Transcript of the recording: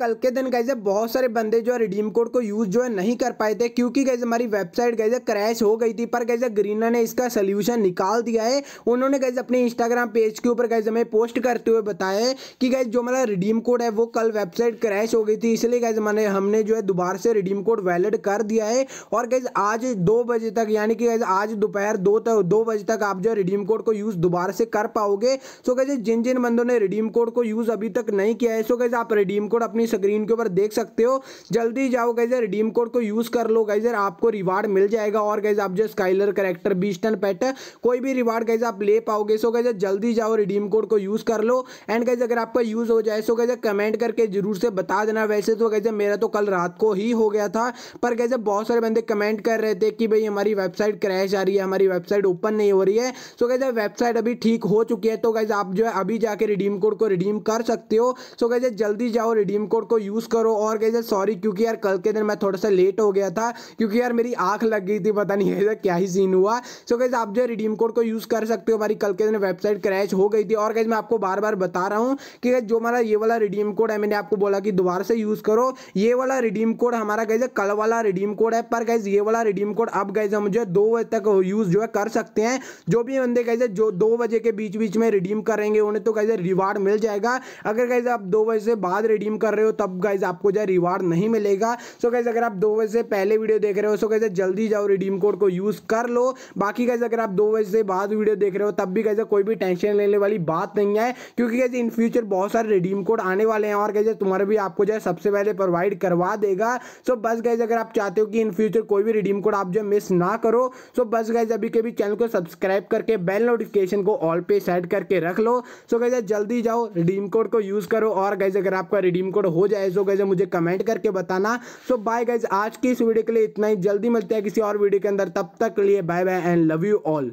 कल के दिन गए बहुत सारे बंदे जो है रिडीम कोड को यूज़ जो है नहीं कर पाए थे क्योंकि गैजे हमारी वेबसाइट गैजे क्रैश हो गई थी पर गैजे ग्रीना ने इसका सोल्यूशन निकाल दिया है उन्होंने गैजे अपने इंस्टाग्राम पेज के ऊपर गैजे हमें पोस्ट करते हुए बताया है कि गैज जो हमारा रिडीम कोड है वो कल वेबसाइट क्रैश हो गई थी इसलिए गैज मैंने हमने जो है दोबारा से रिडीम कोड वैलिड कर दिया है और गैज आज दो बजे तक यानी कि गैज आज दोपहर दो तक दो बजे तक आप जो है रिडीम कोड को यूज़ दोबारा से कर पाओगे सो गैजे जिन जिन बंदों ने रिडीम कोड को यूज़ अभी तक नहीं किया है सो गैज आप रिडीम कोड अपनी अपनी स्क्रीन के ऊपर देख सकते हो जल्दी जाओ गाइजर रिडीम कोड को यूज कर लो गाइजर आपको रिवार्ड मिल जाएगा और गाइज आप जो स्काइलर करेक्टर बीस्टन पेट कोई भी रिवार्ड गाइज आप ले पाओगे सो गाइजर जल्दी जाओ रिडीम कोड को यूज कर लो एंड गाइज अगर आपका यूज हो जाए सो गाइजर कमेंट करके जरूर से बता देना वैसे तो गाइजर मेरा तो कल रात को ही हो गया था पर गाइजर बहुत सारे बंदे कमेंट कर रहे थे कि भाई हमारी वेबसाइट क्रैश आ रही है हमारी वेबसाइट ओपन नहीं हो रही है सो so, गाइज वेबसाइट अभी ठीक हो चुकी है तो गाइज आप जो है अभी जाके रिडीम कोड को रिडीम कर सकते हो सो so, गाइज जल्दी जाओ रिडीम कोड कोड को यूज़ करो और कैसे सॉरी क्योंकि यार कल के दिन मैं थोड़ा सा लेट हो गया था क्योंकि यार मेरी आंख लग गई थी पता नहीं कैसे क्या ही सीन हुआ सो कैसे आप जो रिडीम कोड को यूज़ कर सकते हो हमारी कल के दिन वेबसाइट क्रैश हो गई थी और कैसे मैं आपको बार बार बता रहा हूँ कि जो हमारा ये वाला रिडीम कोड है मैंने आपको बोला कि दोबारा से यूज़ करो ये वाला रिडीम कोड हमारा कैसे कल वाला रिडीम कोड है पर कैसे ये वाला रिडीम कोड अब कैसे हम जो दो बजे तक यूज़ जो है कर सकते हैं जो भी बंदे कैसे जो दो बजे के बीच बीच में रिडीम करेंगे उन्हें तो कैसे रिवार्ड मिल जाएगा अगर कैसे आप दो बजे से बाद रिडीम कर रहे हो हो तब गाइज आपको जो है रिवार्ड नहीं मिलेगा सो गाइज अगर आप दो बजे से पहले वीडियो देख रहे हो सो कैसे जल्दी जाओ रिडीम कोड को यूज़ कर लो बाकी कैसे अगर आप दो बजे से बाद वीडियो देख रहे हो तब भी कैसे कोई भी टेंशन लेने वाली बात नहीं है क्योंकि कैसे इन फ्यूचर बहुत सारे रिडीम कोड आने वाले हैं और कैसे तुम्हारे भी आपको जो है सबसे पहले प्रोवाइड करवा देगा सो बस गाइज अगर आप चाहते हो कि इन फ्यूचर कोई भी रिडीम कोड आप जो मिस ना करो सो बस गाइज अभी के भी चैनल को सब्सक्राइब करके बेल नोटिफिकेशन को ऑल पे सेट करके रख लो सो कैसे जल्दी जाओ रिडीम कोड को यूज़ करो और गाइज अगर आपका रिडीम कोड हो जाए सो गैज मुझे कमेंट करके बताना सो बाय गैज आज की इस वीडियो के लिए इतना ही जल्दी मिलते हैं किसी और वीडियो के अंदर तब तक के लिए bye bye and love you all